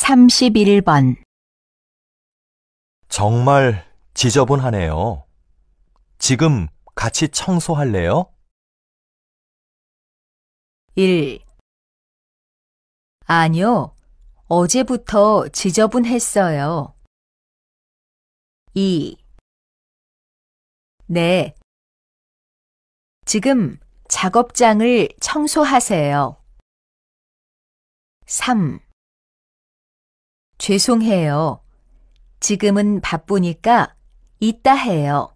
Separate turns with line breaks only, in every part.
31번
정말
지저분하네요. 지금 같이 청소할래요? 1. 아니요. 어제부터 지저분했어요. 2. 네. 지금 작업장을 청소하세요. 3. 죄송해요. 지금은 바쁘니까 이따 해요.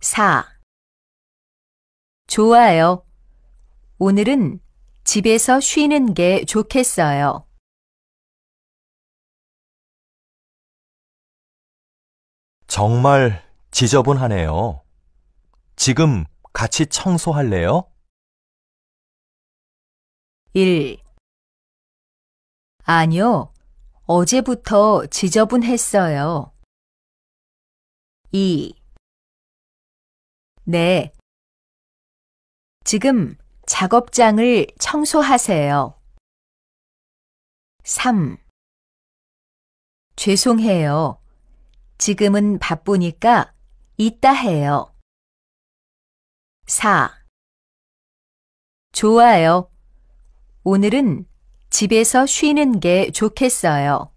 4. 좋아요. 오늘은 집에서 쉬는 게 좋겠어요. '정말 지저분하네요. 지금 같이 청소할래요?' 1. 아니요. 어제부터 지저분했어요. 2. 네. 지금 작업장을 청소하세요. 3. 죄송해요. 지금은 바쁘니까 이따 해요. 4. 좋아요. 오늘은
집에서 쉬는 게 좋겠어요.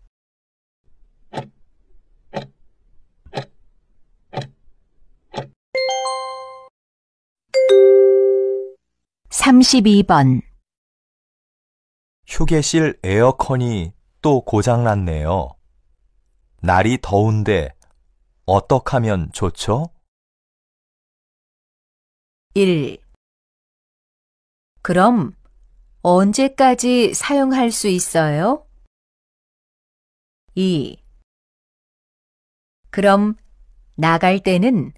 삼십번
휴게실
에어컨이 또 고장났네요. 날이 더운데
어떡하면 좋죠? 1. 그럼 언제까지 사용할 수 있어요? 2. 그럼 나갈 때는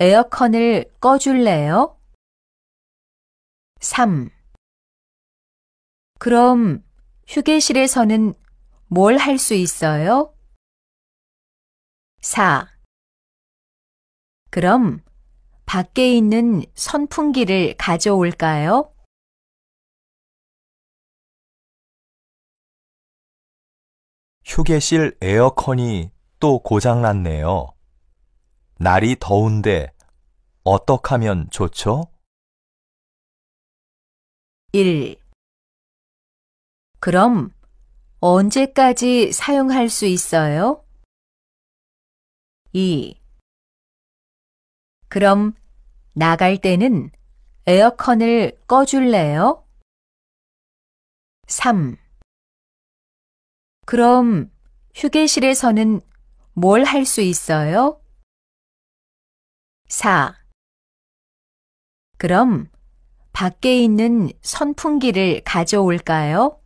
에어컨을 꺼줄래요? 3. 그럼 휴게실에서는 뭘 할 수 있어요? 4. 그럼 밖에 있는 선풍기를 가져올까요? 휴게실 에어컨이 또 고장났네요. 날이 더운데 어떡하면 좋죠? 1. 그럼 언제까지 사용할 수 있어요? 2. 그럼 나갈 때는 에어컨을 꺼줄래요? 3. 그럼 휴게실에서는 뭘 할 수 있어요? 4. 그럼 밖에 있는 선풍기를 가져올까요?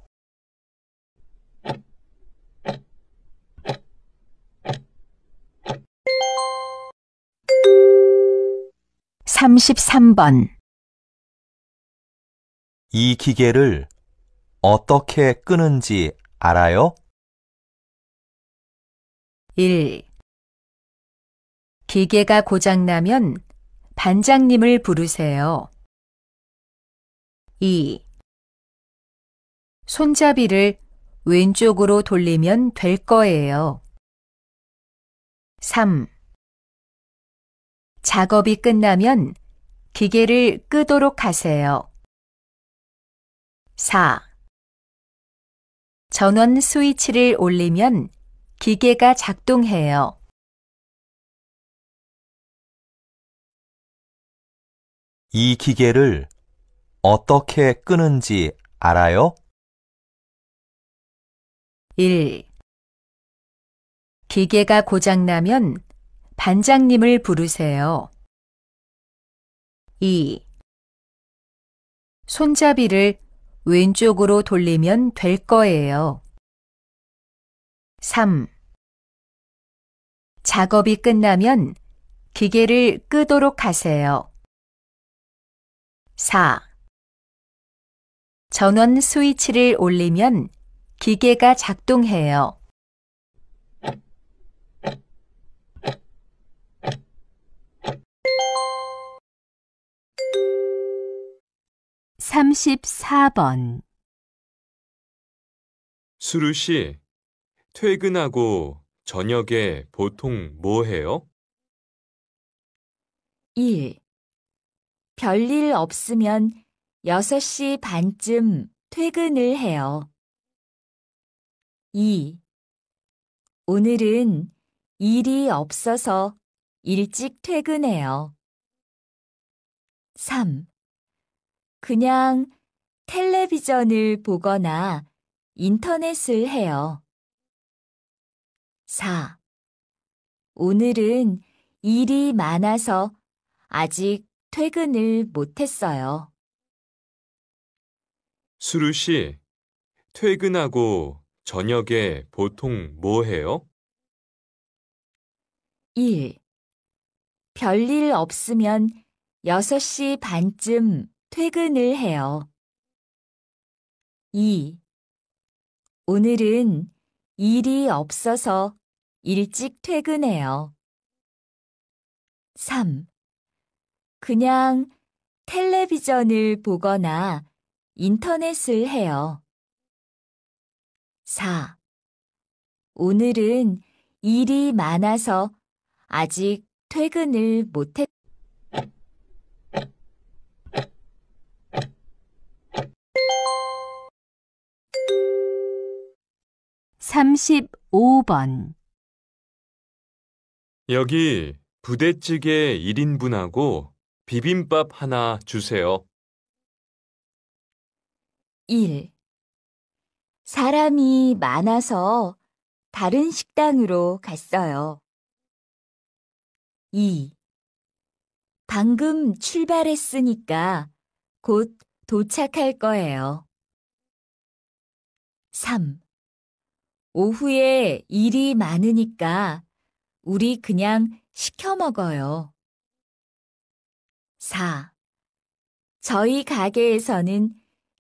33번 이 기계를 어떻게 끄는지 알아요? 1. 기계가 고장나면 반장님을 부르세요. 2. 손잡이를 왼쪽으로 돌리면 될 거예요. 3. 작업이 끝나면 기계를 끄도록 하세요. 4. 전원 스위치를 올리면 기계가 작동해요. 이 기계를 어떻게 끄는지 알아요? 1. 기계가 고장나면 반장님을 부르세요. 2. 손잡이를 왼쪽으로 돌리면 될 거예요. 3. 작업이 끝나면 기계를 끄도록 하세요. 4. 전원 스위치를 올리면
기계가 작동해요.
34번
수루 씨, 퇴근하고 저녁에 보통 뭐 해요?
1. 별일 없으면 6시 반쯤 퇴근을 해요. 2. 오늘은 일이 없어서 일찍 퇴근해요. 3. 그냥 텔레비전을 보거나 인터넷을 해요. 4. 오늘은 일이 많아서 아직 퇴근을 못했어요.
수루 씨, 퇴근하고 저녁에 보통 뭐 해요?
1. 별일 없으면 6시 반쯤 퇴근을 해요. 2. 오늘은 일이 없어서 일찍 퇴근해요. 3. 그냥 텔레비전을 보거나 인터넷을 해요. 4. 오늘은 일이 많아서 아직 퇴근을 못했
3 5번
여기 부대찌개 1인분하고 비빔밥 하나
주세요.
1. 사람이 많아서 다른 식당으로 갔어요. 2. 방금 출발했으니까 곧 도착할 거예요. 3. 오후에 일이 많으니까 우리 그냥 시켜 먹어요. 4. 저희 가게에서는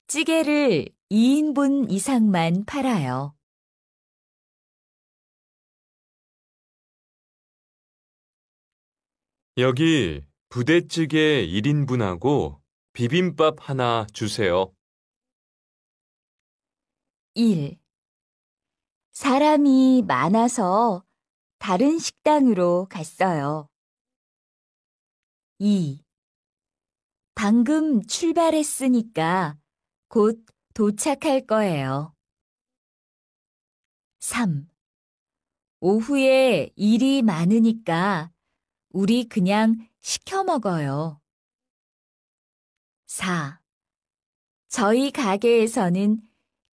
찌개를 2인분 이상만
팔아요. 여기 부대찌개 1인분하고
비빔밥 하나 주세요.
1. 사람이 많아서 다른 식당으로 갔어요. 2. 방금 출발했으니까 곧 도착할 거예요. 3. 오후에 일이 많으니까 우리 그냥 시켜 먹어요. 4. 저희 가게에서는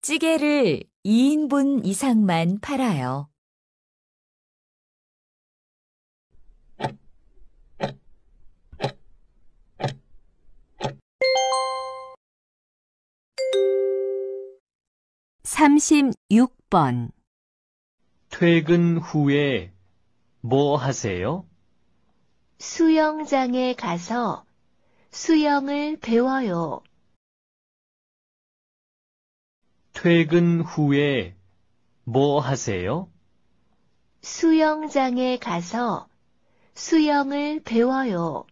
찌개를 2인분 이상만 팔아요.
36번 퇴근 후에 뭐 하세요?
수영장에 가서 수영을 배워요.
퇴근 후에 뭐 하세요?
수영장에 가서 수영을 배워요.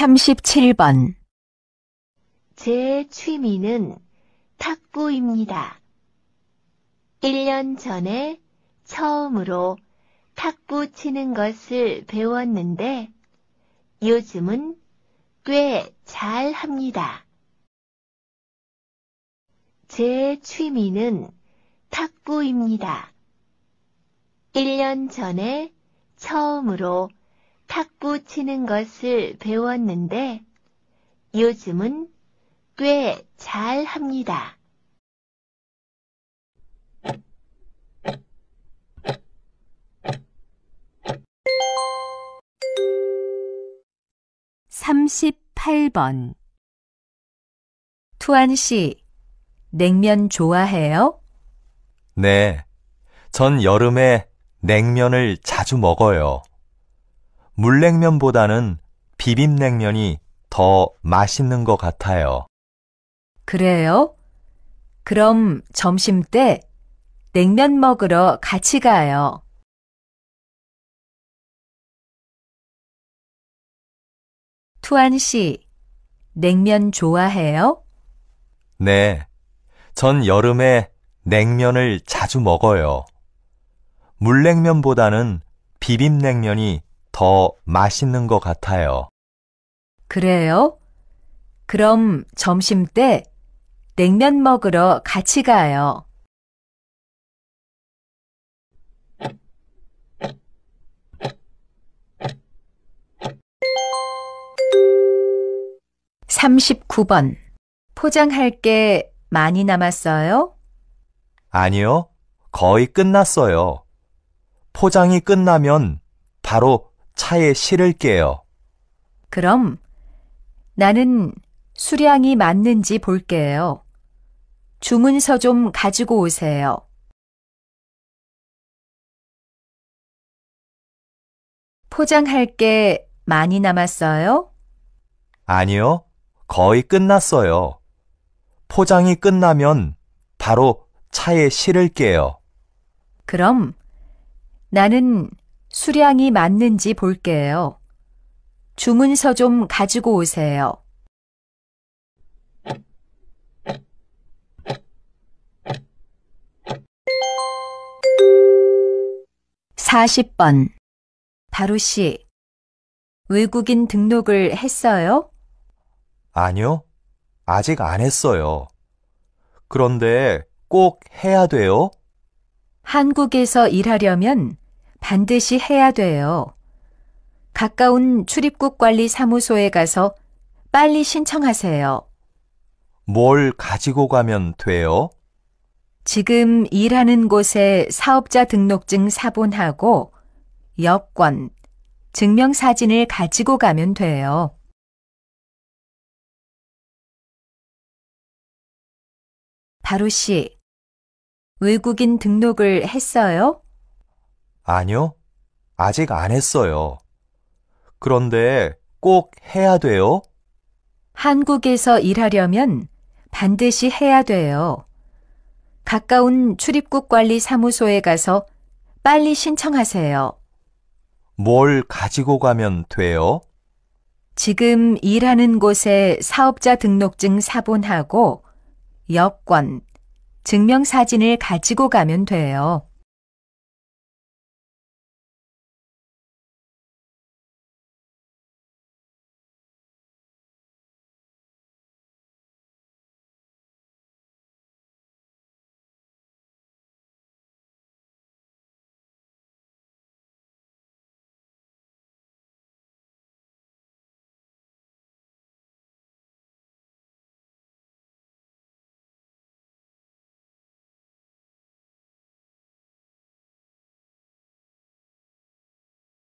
37번
제 취미는 탁구입니다. 1년 전에 처음으로 탁구 치는 것을 배웠는데 요즘은 꽤 잘 합니다. 제 취미는 탁구입니다. 1년 전에 처음으로 탁구 치는 것을 배웠는데 요즘은 꽤 잘 합니다.
삼십번 투안 씨, 냉면 좋아해요?
네. 전 여름에 냉면을 자주 먹어요. 물냉면보다는 비빔냉면이 더 맛있는 것 같아요.
그래요? 그럼 점심 때 냉면 먹으러 같이 가요. 투안 씨, 냉면 좋아해요?
네. 전 여름에 냉면을 자주 먹어요. 물냉면보다는 비빔냉면이 더 맛있는 것 같아요.
그래요? 그럼
점심 때 냉면 먹으러 같이 가요. 삼십번
포장할 게 많이 남았어요?
아니요. 거의 끝났어요. 포장이 끝나면 바로 차에 실을게요.
그럼 나는 수량이
맞는지 볼게요. 주문서 좀 가지고 오세요. 포장할 게 많이 남았어요? 아니요, 거의
끝났어요. 포장이 끝나면 바로 차에 실을게요.
그럼 나는 수량이 맞는지 볼게요. 주문서 좀 가지고 오세요. 4 0번 다루 씨, 외국인 등록을 했어요?
아니요, 아직 안 했어요. 그런데 꼭 해야 돼요?
한국에서 일하려면 반드시 해야 돼요. 가까운 출입국 관리 사무소에 가서 빨리 신청하세요.
뭘 가지고 가면 돼요?
지금 일하는 곳에 사업자 등록증 사본하고 여권,
증명사진을 가지고 가면 돼요. 바로 씨, 외국인 등록을 했어요?
아니요, 아직 안 했어요. 그런데 꼭 해야 돼요?
한국에서 일하려면 반드시 해야 돼요. 가까운 출입국 관리 사무소에 가서 빨리 신청하세요.
뭘 가지고 가면 돼요?
지금 일하는 곳에 사업자 등록증
사본하고 여권, 증명사진을 가지고 가면 돼요.